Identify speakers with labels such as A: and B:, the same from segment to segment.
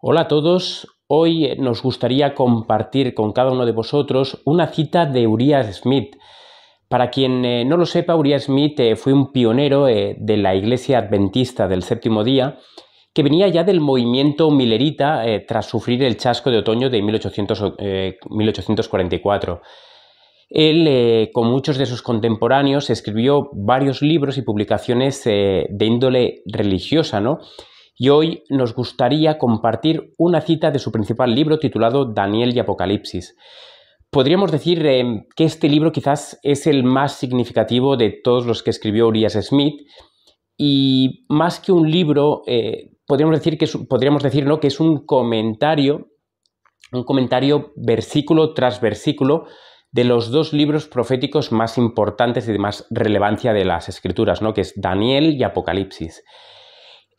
A: Hola a todos. Hoy eh, nos gustaría compartir con cada uno de vosotros una cita de Uriah Smith. Para quien eh, no lo sepa, Uriah Smith eh, fue un pionero de la Iglesia Adventista del Séptimo Día, que venía ya del movimiento milerita tras sufrir el chasco de otoño de 1844. Él, con muchos de sus contemporáneos, escribió varios libros y publicaciones de índole religiosa, ¿no? y hoy nos gustaría compartir una cita de su principal libro titulado Daniel y Apocalipsis. Podríamos decir eh, que este libro quizás es el más significativo de todos los que escribió Urias Smith y más que un libro, eh, podríamos decir, que es, podríamos decir, que es un comentario, un comentario versículo tras versículo de los dos libros proféticos más importantes y de más relevancia de las escrituras, ¿no? que es Daniel y Apocalipsis.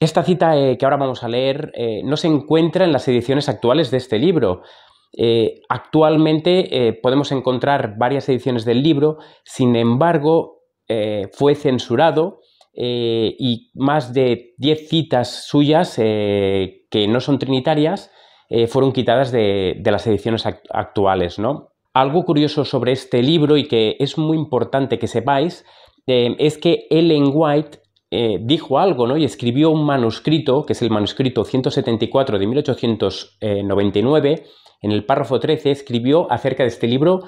A: Esta cita eh, que ahora vamos a leer eh, no se encuentra en las ediciones actuales de este libro. Eh, actualmente podemos encontrar varias ediciones del libro, sin embargo, fue censurado y más de 10 citas suyas que no son trinitarias fueron quitadas de, las ediciones actuales. ¿no? Algo curioso sobre este libro y que es muy importante que sepáis es que Ellen White eh, dijo algo y escribió un manuscrito, que es el manuscrito 174 de 1899, en el párrafo 13 escribió acerca de este libro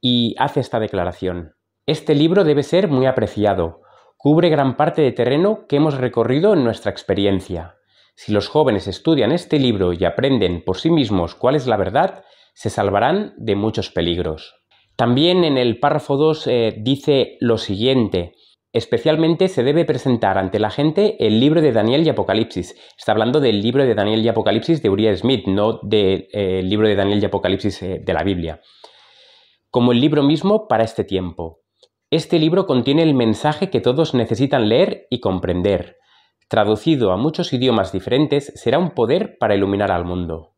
A: y hace esta declaración. Este libro debe ser muy apreciado. Cubre gran parte de terreno que hemos recorrido en nuestra experiencia. Si los jóvenes estudian este libro y aprenden por sí mismos cuál es la verdad, se salvarán de muchos peligros. También en el párrafo 2 eh, dice lo siguiente, Especialmente se debe presentar ante la gente el libro de Daniel y Apocalipsis. Está hablando del libro de Daniel y Apocalipsis de Uriah Smith, no del eh, libro de Daniel y Apocalipsis eh, de la Biblia. Como el libro mismo para este tiempo. Este libro contiene el mensaje que todos necesitan leer y comprender. Traducido a muchos idiomas diferentes, será un poder para iluminar al mundo.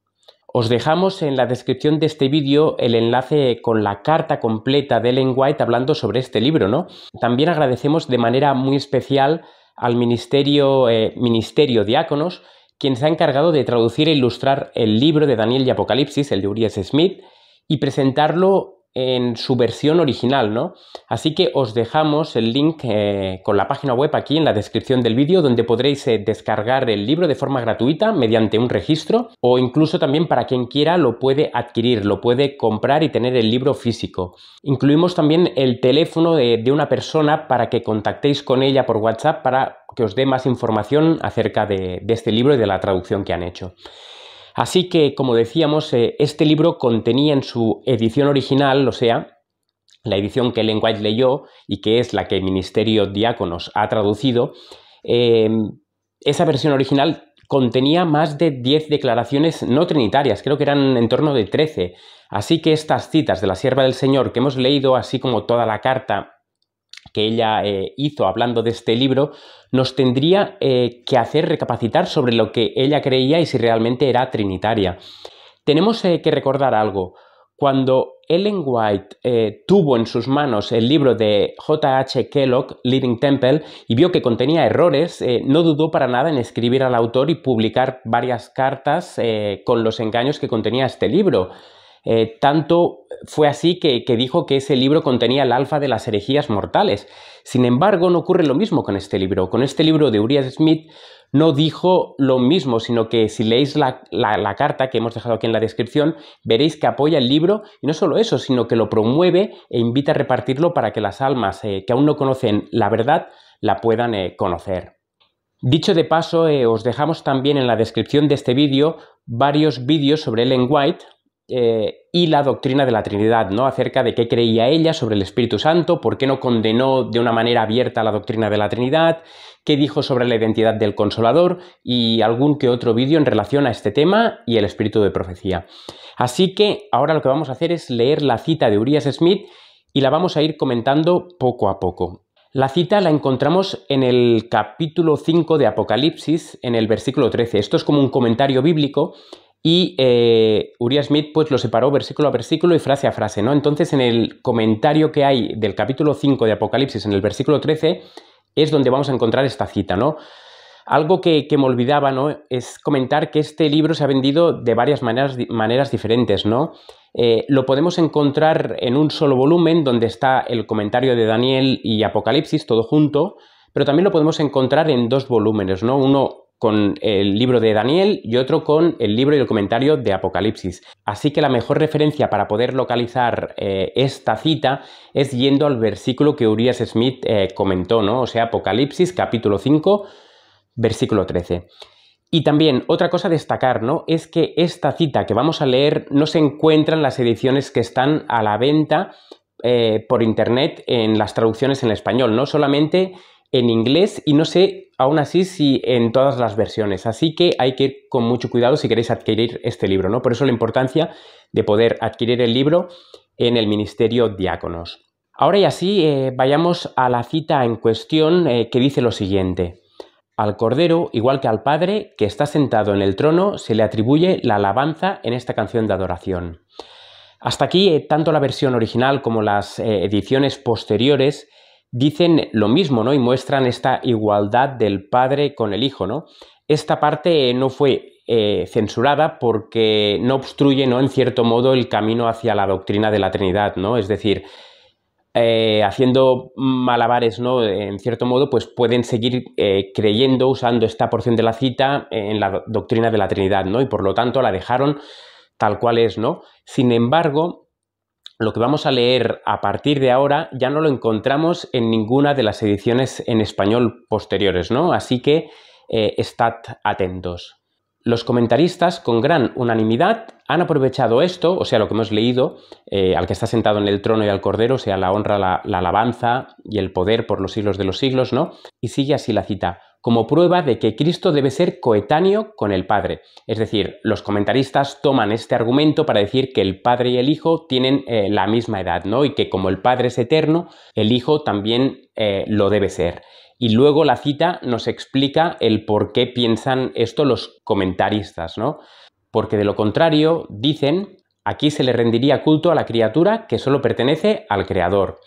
A: Os dejamos en la descripción de este vídeo el enlace con la carta completa de Ellen White hablando sobre este libro, ¿no? También agradecemos de manera muy especial al Ministerio, eh, Ministerio Diáconos, quien se ha encargado de traducir e ilustrar el libro de Daniel y Apocalipsis, el de Urias Smith, y presentarlo en su versión original, ¿no? Así que os dejamos el link eh, con la página web aquí en la descripción del vídeo donde podréis eh, descargar el libro de forma gratuita mediante un registro o incluso también para quien quiera lo puede adquirir, lo puede comprar y tener el libro físico. Incluimos también el teléfono de, una persona para que contactéis con ella por WhatsApp para que os dé más información acerca de este libro y de la traducción que han hecho. Así que, como decíamos, eh, este libro contenía en su edición original, o sea, la edición que Ellen White leyó y que es la que el Ministerio Diáconos ha traducido, eh, esa versión original contenía más de 10 declaraciones no trinitarias, creo que eran en torno de 13. Así que estas citas de la sierva del Señor que hemos leído, así como toda la carta que ella eh, hizo hablando de este libro nos tendría eh, que hacer recapacitar sobre lo que ella creía y si realmente era trinitaria. Tenemos eh, que recordar algo. Cuando Ellen White tuvo en sus manos el libro de J.H. Kellogg, Living Temple, y vio que contenía errores, no dudó para nada en escribir al autor y publicar varias cartas con los engaños que contenía este libro. Eh, tanto fue así que, dijo que ese libro contenía el alfa de las herejías mortales. Sin embargo, no ocurre lo mismo con este libro. Con este libro de Urias Smith no dijo lo mismo, sino que si leéis la, carta que hemos dejado aquí en la descripción, veréis que apoya el libro y no solo eso, sino que lo promueve e invita a repartirlo para que las almas eh, que aún no conocen la verdad la puedan eh, conocer. Dicho de paso, os dejamos también en la descripción de este vídeo varios vídeos sobre Ellen White, eh, y la doctrina de la Trinidad, ¿no? Acerca de qué creía ella sobre el Espíritu Santo, por qué no condenó de una manera abierta la doctrina de la Trinidad, qué dijo sobre la identidad del Consolador y algún que otro vídeo en relación a este tema y el espíritu de profecía. Así que ahora lo que vamos a hacer es leer la cita de Urias Smith y la vamos a ir comentando poco a poco. La cita la encontramos en el capítulo 5 de Apocalipsis, en el versículo 13. Esto es como un comentario bíblico y eh, Uriah Smith pues lo separó versículo a versículo y frase a frase, ¿no? Entonces en el comentario que hay del capítulo 5 de Apocalipsis, en el versículo 13, es donde vamos a encontrar esta cita, ¿no? Algo que, me olvidaba, ¿no? Es comentar que este libro se ha vendido de varias maneras, maneras diferentes, ¿no? Eh, lo podemos encontrar en un solo volumen, donde está el comentario de Daniel y Apocalipsis, todo junto, pero también lo podemos encontrar en dos volúmenes, ¿no? Uno con el libro de Daniel y otro con el libro y el comentario de Apocalipsis. Así que la mejor referencia para poder localizar eh, esta cita es yendo al versículo que Urias Smith eh, comentó, ¿no? O sea, Apocalipsis capítulo 5, versículo 13. Y también otra cosa a destacar, ¿no? Es que esta cita que vamos a leer no se encuentra en las ediciones que están a la venta eh, por internet en las traducciones en español, ¿no? Solamente en inglés y no sé aún así si en todas las versiones. Así que hay que ir con mucho cuidado si queréis adquirir este libro, ¿no? Por eso la importancia de poder adquirir el libro en el Ministerio Diáconos. Ahora y así, eh, vayamos a la cita en cuestión eh, que dice lo siguiente. Al Cordero, igual que al Padre, que está sentado en el trono, se le atribuye la alabanza en esta canción de adoración. Hasta aquí, eh, tanto la versión original como las ediciones posteriores dicen lo mismo, ¿no? Y muestran esta igualdad del padre con el hijo, ¿no? Esta parte no fue eh, censurada porque no obstruye, ¿no? En cierto modo, el camino hacia la doctrina de la Trinidad, ¿no? Es decir, eh, haciendo malabares, ¿no? En cierto modo, pues pueden seguir eh, creyendo, usando esta porción de la cita en la doctrina de la Trinidad, ¿no? Y por lo tanto la dejaron tal cual es, ¿no? Sin embargo, lo que vamos a leer a partir de ahora ya no lo encontramos en ninguna de las ediciones en español posteriores, ¿no? Así que eh, estad atentos los comentaristas con gran unanimidad han aprovechado esto, o sea, lo que hemos leído, eh, al que está sentado en el trono y al cordero, o sea, la honra, la, alabanza y el poder por los siglos de los siglos, ¿no? Y sigue así la cita, como prueba de que Cristo debe ser coetáneo con el Padre. Es decir, los comentaristas toman este argumento para decir que el Padre y el Hijo tienen eh, la misma edad, ¿no? Y que como el Padre es eterno, el Hijo también eh, lo debe ser y luego la cita nos explica el por qué piensan esto los comentaristas, ¿no? Porque de lo contrario, dicen, aquí se le rendiría culto a la criatura que solo pertenece al creador.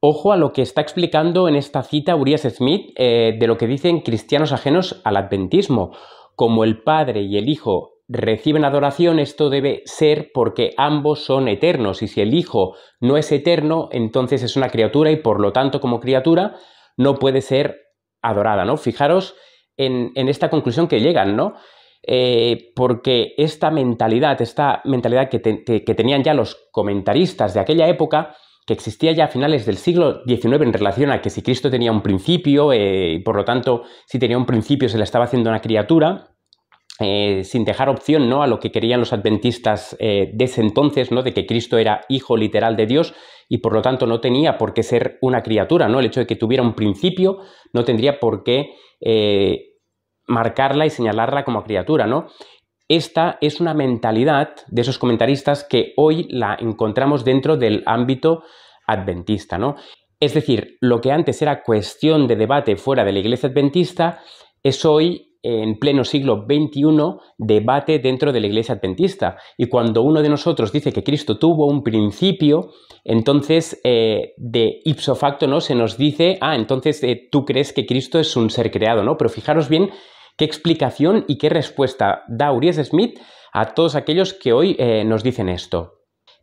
A: Ojo a lo que está explicando en esta cita Urias Smith eh, de lo que dicen cristianos ajenos al adventismo. Como el Padre y el Hijo reciben adoración, esto debe ser porque ambos son eternos. Y si el Hijo no es eterno, entonces es una criatura y por lo tanto como criatura no puede ser adorada, ¿no? Fijaros en, esta conclusión que llegan, ¿no? Eh, porque esta mentalidad, esta mentalidad que, tenían ya los comentaristas de aquella época, que existía ya a finales del siglo XIX en relación a que si Cristo tenía un principio, eh, y por lo tanto, si tenía un principio se le estaba haciendo una criatura, eh, sin dejar opción ¿no? a lo que querían los adventistas eh, de ese entonces, ¿no? de que Cristo era hijo literal de Dios y por lo tanto no tenía por qué ser una criatura, ¿no? el hecho de que tuviera un principio no tendría por qué eh, marcarla y señalarla como criatura. ¿no? Esta es una mentalidad de esos comentaristas que hoy la encontramos dentro del ámbito adventista. ¿no? Es decir, lo que antes era cuestión de debate fuera de la iglesia adventista es hoy en pleno siglo XXI debate dentro de la iglesia adventista. Y cuando uno de nosotros dice que Cristo tuvo un principio, entonces eh, de ipso facto ¿no? se nos dice, ah, entonces eh, tú crees que Cristo es un ser creado, ¿no? Pero fijaros bien qué explicación y qué respuesta da Urias Smith a todos aquellos que hoy eh, nos dicen esto.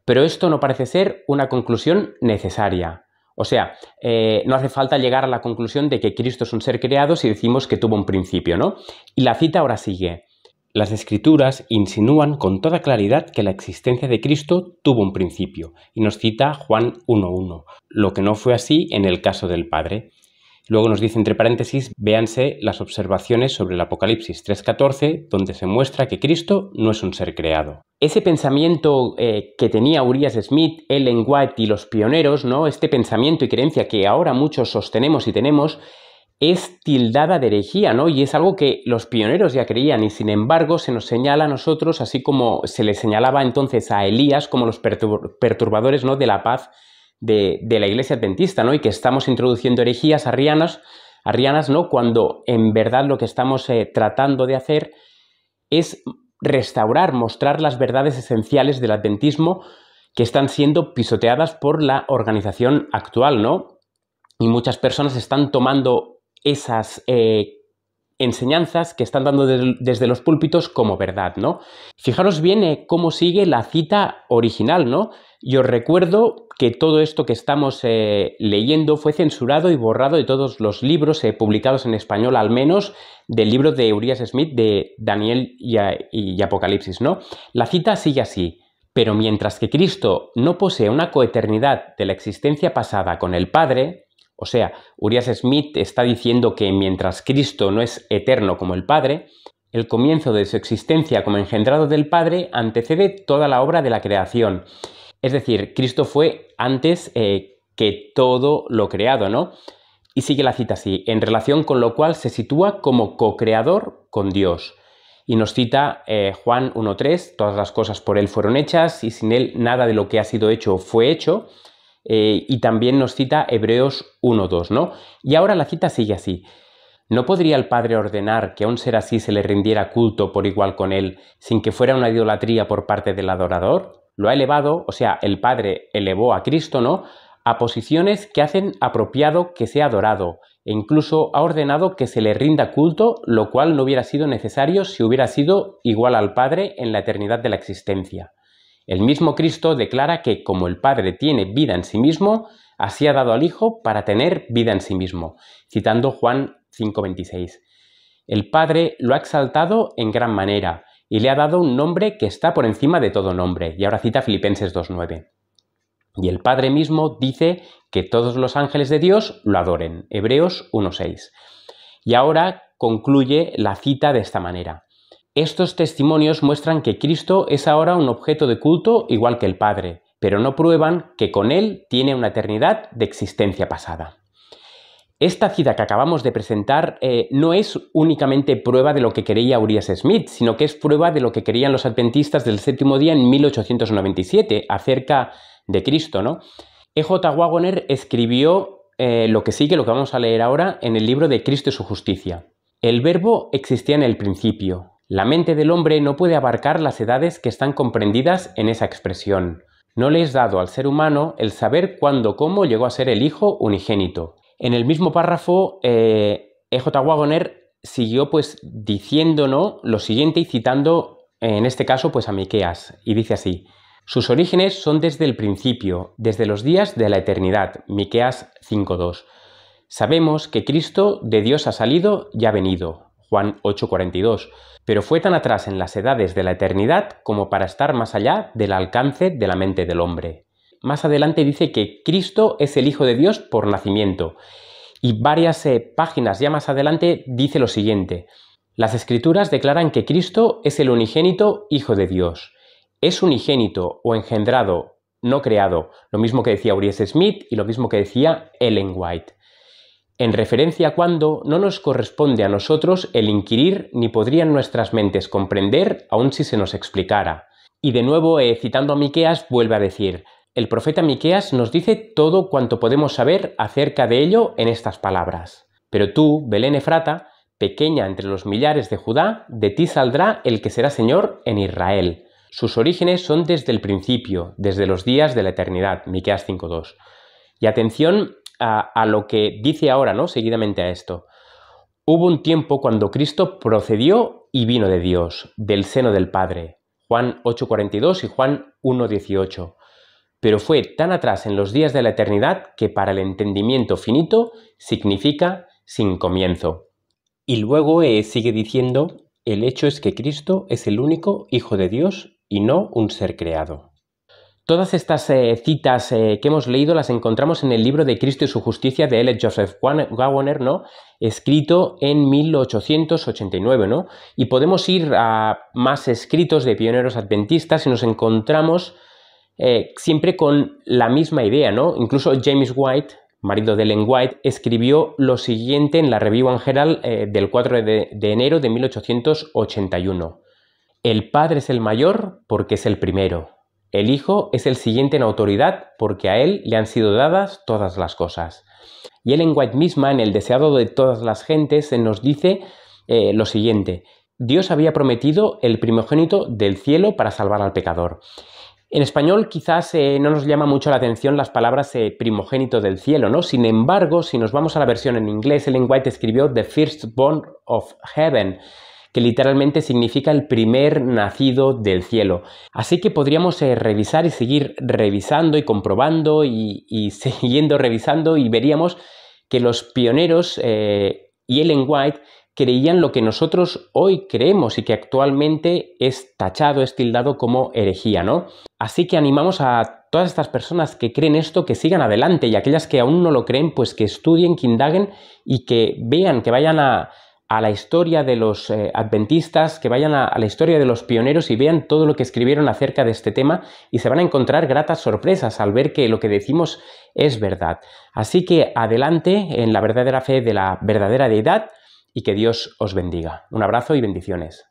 A: Pero esto no parece ser una conclusión necesaria. O sea, eh, no hace falta llegar a la conclusión de que Cristo es un ser creado si decimos que tuvo un principio, ¿no? Y la cita ahora sigue. Las escrituras insinúan con toda claridad que la existencia de Cristo tuvo un principio, y nos cita Juan 1.1, lo que no fue así en el caso del Padre. Luego nos dice entre paréntesis, véanse las observaciones sobre el Apocalipsis 3.14, donde se muestra que Cristo no es un ser creado. Ese pensamiento eh, que tenía Urias Smith, Ellen White y los pioneros, ¿no? este pensamiento y creencia que ahora muchos sostenemos y tenemos, es tildada de herejía, ¿no? Y es algo que los pioneros ya creían y sin embargo se nos señala a nosotros, así como se le señalaba entonces a Elías como los perturbadores, ¿no? De la paz de, la iglesia adventista, ¿no? Y que estamos introduciendo herejías arrianas, arrianas, ¿no? Cuando en verdad lo que estamos eh, tratando de hacer es restaurar, mostrar las verdades esenciales del adventismo que están siendo pisoteadas por la organización actual, ¿no? Y muchas personas están tomando esas eh, enseñanzas que están dando desde los púlpitos como verdad, ¿no? Fijaros bien eh, cómo sigue la cita original, ¿no? Yo recuerdo que todo esto que estamos eh, leyendo fue censurado y borrado de todos los libros eh, publicados en español, al menos del libro de Urias Smith, de Daniel y, Apocalipsis, ¿no? La cita sigue así. Pero mientras que Cristo no posee una coeternidad de la existencia pasada con el Padre, o sea, Urias Smith está diciendo que mientras Cristo no es eterno como el Padre, el comienzo de su existencia como engendrado del Padre antecede toda la obra de la creación. Es decir, Cristo fue antes eh, que todo lo creado, ¿no? Y sigue la cita así, en relación con lo cual se sitúa como co-creador con Dios. Y nos cita eh, Juan 1.3, todas las cosas por Él fueron hechas y sin Él nada de lo que ha sido hecho fue hecho. Eh, y también nos cita Hebreos 1.2, ¿no? Y ahora la cita sigue así. ¿No podría el Padre ordenar que a un ser así se le rindiera culto por igual con él, sin que fuera una idolatría por parte del adorador? Lo ha elevado, o sea, el Padre elevó a Cristo, ¿no? A posiciones que hacen apropiado que sea adorado, e incluso ha ordenado que se le rinda culto, lo cual no hubiera sido necesario si hubiera sido igual al Padre en la eternidad de la existencia. El mismo Cristo declara que como el Padre tiene vida en sí mismo, así ha dado al Hijo para tener vida en sí mismo, citando Juan 5:26. El Padre lo ha exaltado en gran manera y le ha dado un nombre que está por encima de todo nombre, y ahora cita Filipenses 2:9. Y el Padre mismo dice que todos los ángeles de Dios lo adoren, Hebreos 1:6. Y ahora concluye la cita de esta manera. Estos testimonios muestran que Cristo es ahora un objeto de culto igual que el Padre, pero no prueban que con Él tiene una eternidad de existencia pasada. Esta cita que acabamos de presentar eh, no es únicamente prueba de lo que creía Urias Smith, sino que es prueba de lo que creían los adventistas del séptimo día en 1897 acerca de Cristo, ¿no? E.J. Wagoner escribió eh, lo que sigue, lo que vamos a leer ahora, en el libro de Cristo y su justicia. El verbo existía en el principio, la mente del hombre no puede abarcar las edades que están comprendidas en esa expresión. No le es dado al ser humano el saber cuándo, cómo llegó a ser el hijo unigénito. En el mismo párrafo, eh, E.J. Wagoner siguió pues diciéndonos lo siguiente y citando en este caso pues a Miqueas y dice así: sus orígenes son desde el principio, desde los días de la eternidad. Miqueas 5:2. Sabemos que Cristo de Dios ha salido y ha venido. Juan 8:42, pero fue tan atrás en las edades de la eternidad como para estar más allá del alcance de la mente del hombre. Más adelante dice que Cristo es el Hijo de Dios por nacimiento, y varias eh, páginas ya más adelante dice lo siguiente, las escrituras declaran que Cristo es el unigénito Hijo de Dios. Es unigénito o engendrado, no creado, lo mismo que decía Uriese Smith y lo mismo que decía Ellen White en referencia a cuando no nos corresponde a nosotros el inquirir ni podrían nuestras mentes comprender aun si se nos explicara. Y de nuevo, eh, citando a Miqueas, vuelve a decir, el profeta Miqueas nos dice todo cuanto podemos saber acerca de ello en estas palabras. Pero tú, Belén Efrata, pequeña entre los millares de Judá, de ti saldrá el que será Señor en Israel. Sus orígenes son desde el principio, desde los días de la eternidad. Miqueas 5.2. Y atención a, lo que dice ahora, ¿no? Seguidamente a esto. Hubo un tiempo cuando Cristo procedió y vino de Dios, del seno del Padre. Juan 8:42 y Juan 1:18. Pero fue tan atrás en los días de la eternidad que para el entendimiento finito significa sin comienzo. Y luego eh, sigue diciendo, el hecho es que Cristo es el único Hijo de Dios y no un ser creado. Todas estas eh, citas eh, que hemos leído las encontramos en el libro de Cristo y su justicia de L. Joseph Gawoner, ¿no? escrito en 1889, Y podemos ir a más escritos de pioneros adventistas y nos encontramos eh, siempre con la misma idea, ¿no? Incluso James White, marido de Ellen White, escribió lo siguiente en la revista Angeral del 4 de, de enero de 1881. El Padre es el mayor porque es el primero. El Hijo es el siguiente en autoridad porque a Él le han sido dadas todas las cosas. Y Ellen White misma, en El deseado de todas las gentes, nos dice eh, lo siguiente. Dios había prometido el primogénito del cielo para salvar al pecador. En español quizás eh, no nos llama mucho la atención las palabras eh, primogénito del cielo, ¿no? Sin embargo, si nos vamos a la versión en inglés, Ellen White escribió The Firstborn of Heaven, que literalmente significa el primer nacido del cielo. Así que podríamos eh, revisar y seguir revisando y comprobando y, siguiendo revisando y veríamos que los pioneros eh, y Ellen White creían lo que nosotros hoy creemos y que actualmente es tachado, es tildado como herejía, ¿no? Así que animamos a todas estas personas que creen esto que sigan adelante y aquellas que aún no lo creen, pues que estudien, que indaguen y que vean, que vayan a a la historia de los eh, adventistas, que vayan a, la historia de los pioneros y vean todo lo que escribieron acerca de este tema y se van a encontrar gratas sorpresas al ver que lo que decimos es verdad. Así que adelante en la verdadera fe de la verdadera deidad y que Dios os bendiga. Un abrazo y bendiciones.